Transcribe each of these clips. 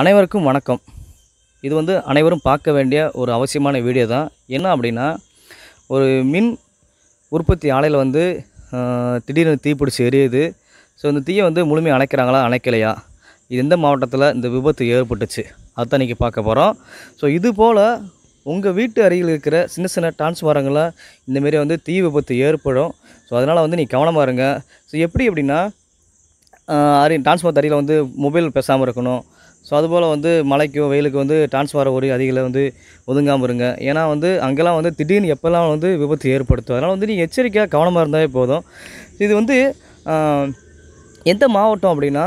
அனைவருக்கும் வணக்கம் இது வந்து அனைவரும் பார்க்க வேண்டிய ஒரு அவசியமான வீடியோ தான் என்ன அப்படின்னா ஒரு மின் உற்பத்தி ஆலையில் வந்து திடீர்னு தீப்பிடிச்சி எரியுது ஸோ இந்த தீயை வந்து முழுமையாக அணைக்கிறாங்களா அணைக்கலையா இது எந்த மாவட்டத்தில் இந்த விபத்து ஏற்பட்டுச்சு அதுதான் இன்றைக்கி பார்க்க போகிறோம் ஸோ இது போல் உங்கள் வீட்டு அருகில் இருக்கிற சின்ன சின்ன டிரான்ஸ்ஃபாரங்களில் இந்தமாரி வந்து தீ விபத்து ஏற்படும் ஸோ அதனால் வந்து நீ கவனமாக இருங்க ஸோ எப்படி அப்படின்னா அரு டிரான்ஸ்ஃபார் அருகில் வந்து மொபைல் பேசாமல் இருக்கணும் ஸோ அதுபோல் வந்து மழைக்கும் வெயிலுக்கு வந்து டிரான்ஸ்ஃபார் ஒரு அதிகளை வந்து ஒதுங்காமல் இருங்க ஏன்னா வந்து அங்கெல்லாம் வந்து திடீர்னு எப்போல்லாம் வந்து விபத்து ஏற்படுத்தும் அதனால் வந்து நீங்கள் எச்சரிக்கையாக கவனமாக இருந்தாலே போதும் இது வந்து எந்த மாவட்டம் அப்படின்னா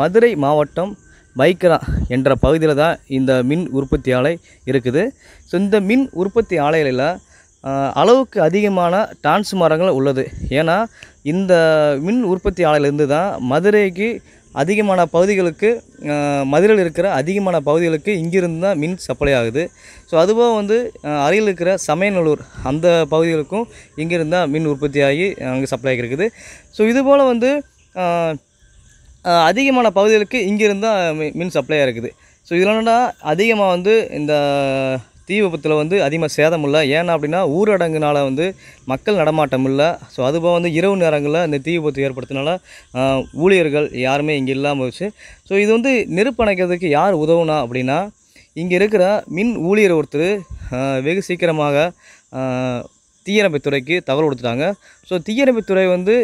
மதுரை மாவட்டம் பைக்கரா என்ற பகுதியில் தான் இந்த மின் உற்பத்தி ஆலை இருக்குது ஸோ இந்த மின் உற்பத்தி ஆலைகளில் அளவுக்கு அதிகமான டிரான்ஸ்மாரங்கள் உள்ளது ஏன்னா இந்த மின் உற்பத்தி ஆலையிலேருந்து தான் மதுரைக்கு அதிகமான பகுதிகளுக்கு மதுரையில் இருக்கிற அதிகமான பகுதிகளுக்கு இங்கிருந்து தான் மின் சப்ளை ஆகுது ஸோ அதுபோக வந்து அருகில் இருக்கிற சமயநல்லூர் அந்த பகுதிகளுக்கும் இங்கிருந்து தான் மின் உற்பத்தி ஆகி அங்கே சப்ளை ஆகியிருக்குது ஸோ இதுபோல் வந்து அதிகமான பகுதிகளுக்கு இங்கிருந்து தான் மின் சப்ளையாக இருக்குது ஸோ என்னென்னா அதிகமாக வந்து இந்த தீ விபத்தில் வந்து அதிகமாக சேதம் இல்லை ஏன்னா அப்படின்னா ஊரடங்குனால வந்து மக்கள் நடமாட்டம் இல்லை ஸோ அதுபோக வந்து இரவு நேரங்களில் இந்த தீ விபத்து ஏற்படுத்தினால ஊழியர்கள் யாருமே இங்கே இல்லாமல் வச்சு ஸோ இது வந்து நெருப்பு அணைக்கிறதுக்கு யார் உதவுனா அப்படின்னா இங்கே இருக்கிற மின் ஊழியர் ஒருத்தர் வெகு சீக்கிரமாக தீயணைப்புத்துறைக்கு தகவல் கொடுத்துட்டாங்க ஸோ தீயணைப்புத்துறை வந்து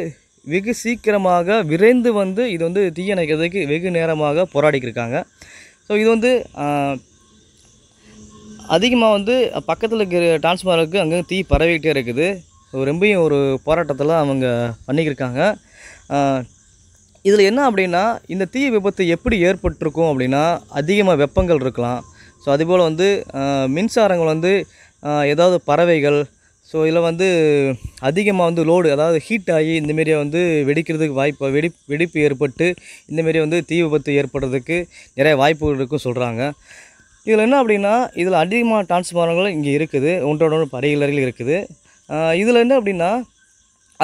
வெகு சீக்கிரமாக விரைந்து வந்து இது வந்து தீயணைக்கிறதுக்கு வெகு நேரமாக போராடிக்கிருக்காங்க ஸோ இது வந்து அதிகமாக வந்து பக்கத்தில் இருக்கிற டிரான்ஸ்ஃபார்மருக்கு அங்கே தீ பரவிக்கிட்டே இருக்குது ரொம்பையும் ஒரு போராட்டத்தில் அவங்க பண்ணிக்கிருக்காங்க இதில் என்ன அப்படின்னா இந்த தீ விபத்து எப்படி ஏற்பட்டிருக்கும் அப்படின்னா அதிகமாக வெப்பங்கள் இருக்கலாம் ஸோ அதுபோல் வந்து மின்சாரங்கள் வந்து ஏதாவது பறவைகள் ஸோ இதில் வந்து அதிகமாக வந்து லோடு அதாவது ஹீட் ஆகி இந்தமாரியே வந்து வெடிக்கிறதுக்கு வாய்ப்பு வெடி வெடிப்பு ஏற்பட்டு இந்தமாரி வந்து தீ விபத்து ஏற்படுறதுக்கு நிறைய வாய்ப்புகள் இருக்குன்னு சொல்கிறாங்க இதில் என்ன அப்படின்னா இதில் அதிகமாக டிரான்ஸ்ஃபார்மர்கள் இங்கே இருக்குது ஒன்றோட ஒன்று படையிலர்கள் இருக்குது இதில் என்ன அப்படின்னா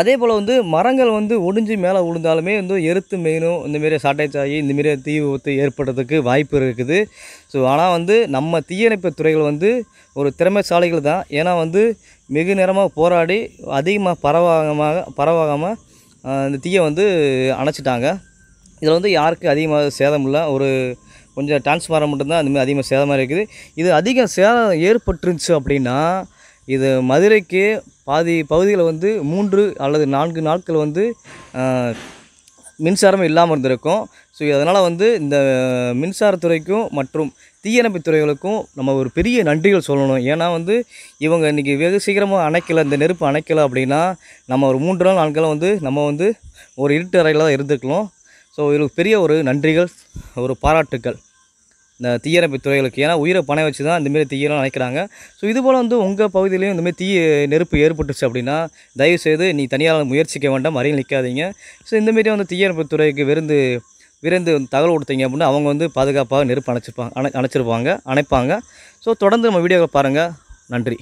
அதே போல் வந்து மரங்கள் வந்து ஒடிஞ்சு மேலே விழுந்தாலுமே வந்து எருத்து மெயினும் இந்தமாரி சாட்டைச்சாயி இந்தமாரி தீ விபத்து ஏற்படுறதுக்கு வாய்ப்பு இருக்குது ஸோ ஆனால் வந்து நம்ம தீயணைப்பு துறைகள் வந்து ஒரு திறமைசாலிகள் தான் ஏன்னா வந்து வெகு நேரமாக போராடி அதிகமாக பரவாகமாக பரவாகாமல் இந்த தீயை வந்து அணைச்சிட்டாங்க இதில் வந்து யாருக்கு அதிகமாக சேதம் இல்லை ஒரு கொஞ்சம் டிரான்ஸ்ஃபாரம் மட்டும்தான் அந்தமாதிரி அதிகமாக சேதமாக இருக்குது இது அதிகம் சேதம் ஏற்பட்டுருந்துச்சு அப்படின்னா இது மதுரைக்கு பாதி பகுதியில் வந்து மூன்று அல்லது நான்கு நாட்கள் வந்து மின்சாரம் இல்லாமல் இருந்திருக்கும் ஸோ அதனால் வந்து இந்த மின்சாரத்துறைக்கும் மற்றும் தீயணைப்பு துறைகளுக்கும் நம்ம ஒரு பெரிய நன்றிகள் சொல்லணும் ஏன்னா வந்து இவங்க இன்றைக்கி வெகு சீக்கிரமாக அணைக்கலை இந்த நெருப்பு அணைக்கலை அப்படின்னா நம்ம ஒரு மூன்று நாள் நாட்களாக வந்து நம்ம வந்து ஒரு இருட்டு அறையில் தான் இருந்துக்கலாம் ஸோ இவங்களுக்கு பெரிய ஒரு நன்றிகள் ஒரு பாராட்டுக்கள் இந்த தீயணைப்பு துறைகளுக்கு ஏன்னா உயிரை பணம் வச்சு தான் இந்தமாரி தீயெல்லாம் நினைக்கிறாங்க ஸோ இதுபோல் வந்து உங்கள் பகுதியிலையும் இந்தமாரி தீ நெருப்பு ஏற்பட்டுச்சு அப்படின்னா தயவுசெய்து நீ தனியாக முயற்சிக்க வேண்டாம் மறையில் நிற்காதீங்க ஸோ இந்தமாரி வந்து தீயணைப்பு துறைக்கு விருந்து விரைந்து தகவல் கொடுத்தீங்க அப்படின்னா அவங்க வந்து பாதுகாப்பாக நெருப்பு அணைச்சிருப்பாங்க அணை அணைச்சிருப்பாங்க அணைப்பாங்க ஸோ தொடர்ந்து நம்ம வீடியோவை பாருங்கள் நன்றி